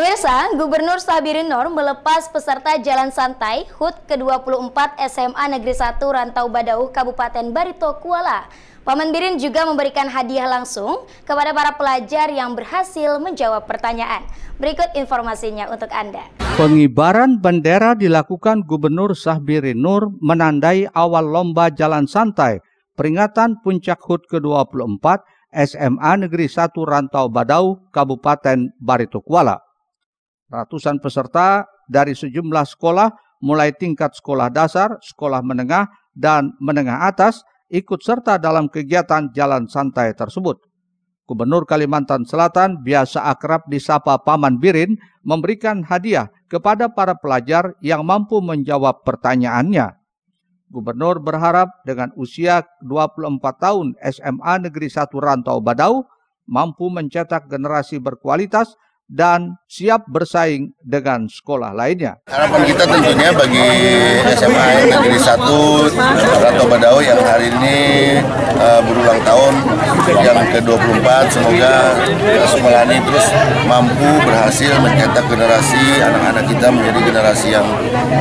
Pemirsa, Gubernur Sabirin Nur melepas peserta jalan santai HUT ke-24 SMA Negeri 1 Rantau Badau Kabupaten Barito Kuala. Paman Birin juga memberikan hadiah langsung kepada para pelajar yang berhasil menjawab pertanyaan. Berikut informasinya untuk Anda. Pengibaran bendera dilakukan Gubernur Sahbirin Nur menandai awal lomba jalan santai peringatan puncak HUT ke-24 SMA Negeri 1 Rantau Badau Kabupaten Barito Kuala. Ratusan peserta dari sejumlah sekolah, mulai tingkat sekolah dasar, sekolah menengah, dan menengah atas, ikut serta dalam kegiatan jalan santai tersebut. Gubernur Kalimantan Selatan biasa akrab disapa Paman Birin memberikan hadiah kepada para pelajar yang mampu menjawab pertanyaannya. Gubernur berharap dengan usia 24 tahun SMA Negeri 1 Rantau Badau mampu mencetak generasi berkualitas dan siap bersaing dengan sekolah lainnya. Harapan kita tentunya bagi SMA Negeri 1 Rato Badawi yang hari ini uh, berulang tahun yang ke-24 semoga uh, sekolah ini terus mampu berhasil mencetak generasi anak-anak kita menjadi generasi yang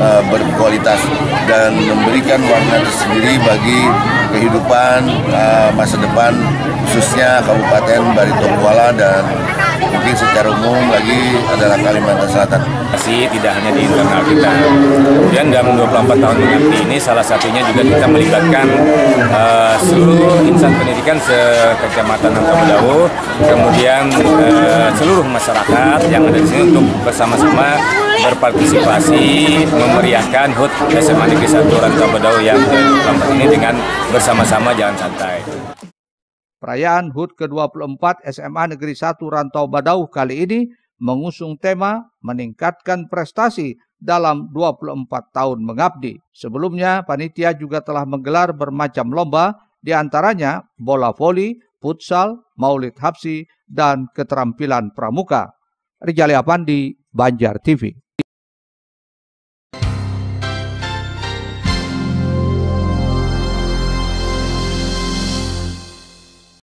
uh, berkualitas dan memberikan warna tersendiri bagi kehidupan uh, masa depan khususnya Kabupaten Baritokuala dan mungkin secara umum lagi adalah Kalimantan Selatan. Masih tidak hanya di internal kita. Kemudian dalam 24 tahun mengabdi ini salah satunya juga kita melibatkan uh, seluruh insan pendidikan sekecamatan atau berjauh, kemudian uh, seluruh masyarakat yang ada di sini untuk bersama-sama berpartisipasi memeriahkan HUT SMA Negeri 1 Rantau Bedau yang ini dengan bersama-sama jalan santai. Perayaan HUT ke-24 SMA Negeri 1 Rantau Badau kali ini mengusung tema meningkatkan prestasi dalam 24 tahun mengabdi. Sebelumnya, panitia juga telah menggelar bermacam lomba, di antaranya bola voli, futsal, maulid hapsi, dan keterampilan pramuka. Rijali Apandi, Banjar TV.